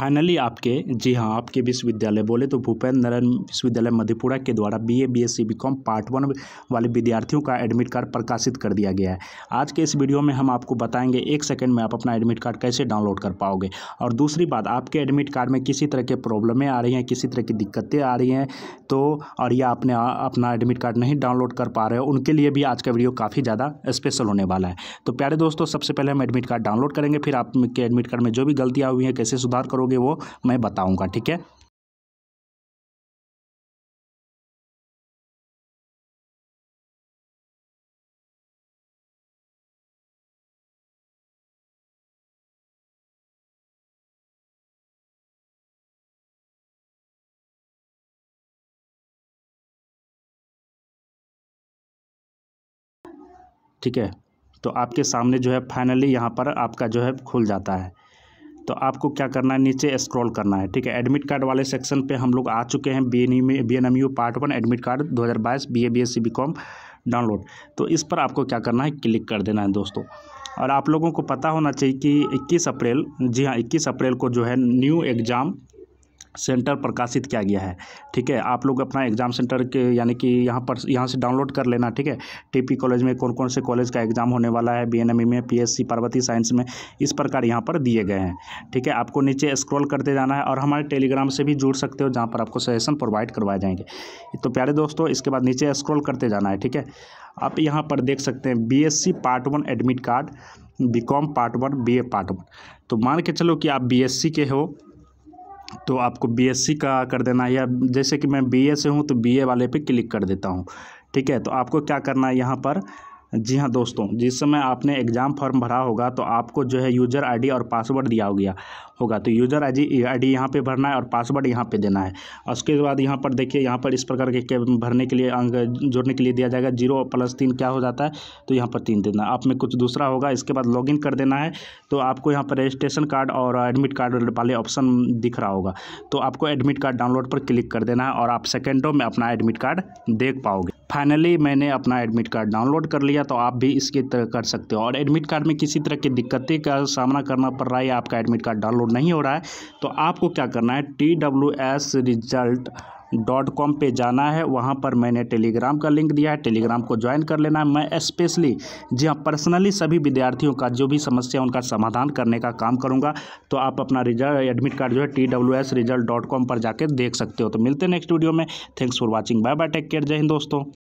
finally आपके जी हाँ आपके विश्वविद्यालय बोले तो भूपेंद्र नारायण विश्वविद्यालय मधेपुरा के द्वारा BA BSc BCom part one वाले विद्यार्थियों का एडमिट कार्ड प्रकाशित कर दिया गया है आज के इस वीडियो में हम आपको बताएंगे एक सेकेंड में आप अपना एडमिट कार्ड कैसे डाउनलोड कर पाओगे और दूसरी बात आपके एडमिट कार्ड में किसी तरह के प्रॉब्लमें आ रही हैं किसी तरह की दिक्कतें आ रही हैं तो और या आपने अपना एडमिट कार्ड नहीं डाउनलोड कर पा रहे हो उनके लिए भी आज का वीडियो काफ़ी ज़्यादा स्पेशल होने वाला है तो प्यारे दोस्तों सबसे पहले हम एडमिट कार्ड डाउनलोड करेंगे फिर आपके एडमिट कार्ड में जो भी गलतियाँ हुई हैं कैसे सुधार करोगे करोगे वो मैं बताऊँगा ठीक है ठीक है तो आपके सामने जो है फाइनली यहाँ पर आपका जो है खुल जाता है तो आपको क्या करना है नीचे स्क्रॉल करना है ठीक है एडमिट कार्ड वाले सेक्शन पे हम लोग आ चुके हैं B N U part one admit card दो हज़ार बाईस B A B S C B com download तो इस पर आपको क्या करना है क्लिक कर देना है दोस्तों और आप लोगों को पता होना चाहिए कि 21 अप्रैल जी हाँ 21 अप्रैल को जो है न्यू एग्ज़ाम सेंटर प्रकाशित किया गया है ठीक है आप लोग अपना एग्ज़ाम सेंटर के यानी कि यहाँ पर यहाँ से डाउनलोड कर लेना ठीक है टीपी कॉलेज में कौन कौन से कॉलेज का एग्ज़ाम होने वाला है बीएनएमई e में पीएससी पार्वती साइंस में इस प्रकार यहाँ पर दिए गए हैं ठीक है आपको नीचे स्क्रॉल करते जाना है और हमारे टेलीग्राम से भी जुड़ सकते हो जहाँ पर आपको सजेशन प्रोवाइड करवाए जाएंगे तो प्यारे दोस्तों इसके बाद नीचे स्क्रॉल करते जाना है ठीक है आप यहाँ पर देख सकते हैं C part one admit card com part one A part one तो मान के चलो कि आप सी के हो तो आपको बीएससी का कर देना है या जैसे कि मैं बीए से हूँ तो बीए वाले पे क्लिक कर देता हूँ ठीक है तो आपको क्या करना है यहाँ पर जी हाँ दोस्तों जिस समय आपने एग्ज़ाम फॉर्म भरा होगा तो आपको जो है यूज़र आईडी और पासवर्ड दिया हो गया होगा तो यूज़र आई आई डी यहाँ पर भरना है और पासवर्ड यहाँ पे देना है और उसके बाद यहाँ पर देखिए यहाँ पर इस प्रकार के भरने के लिए अंग जोड़ने के लिए दिया जाएगा जीरो प्लस तीन क्या हो जाता है तो यहाँ पर तीन देना आप में कुछ दूसरा होगा इसके बाद लॉगिन कर देना है तो आपको यहाँ पर रजिस्ट्रेशन कार्ड और एडमिट कार्ड वाले ऑप्शन दिख रहा होगा तो आपको एडमिट कार्ड डाउनलोड पर क्लिक कर देना है और आप सेकेंडों में अपना एडमिट कार्ड देख पाओगे फाइनली मैंने अपना एडमिट कार्ड डाउनलोड कर लिया तो आप भी इसके तरह कर सकते हो और एडमिट कार्ड में किसी तरह की दिक्कतें का सामना करना पड़ रहा है आपका एडमिट कार्ड डाउनलोड नहीं हो रहा है तो आपको क्या करना है T W S result dot com पर जाना है वहाँ पर मैंने टेलीग्राम का लिंक दिया है टेलीग्राम को ज्वाइन कर लेना है मैं स्पेशली जी हाँ पर्सनली सभी विद्यार्थियों का जो भी समस्या उनका समाधान करने का काम करूँगा तो आप अपना रिजल्ट एडमिट कार्ड जो है T W S result dot com पर जाकर देख सकते हो तो मिलते हैं नेक्स्ट वीडियो में thanks for watching bye bye take care जय हिंद दोस्तों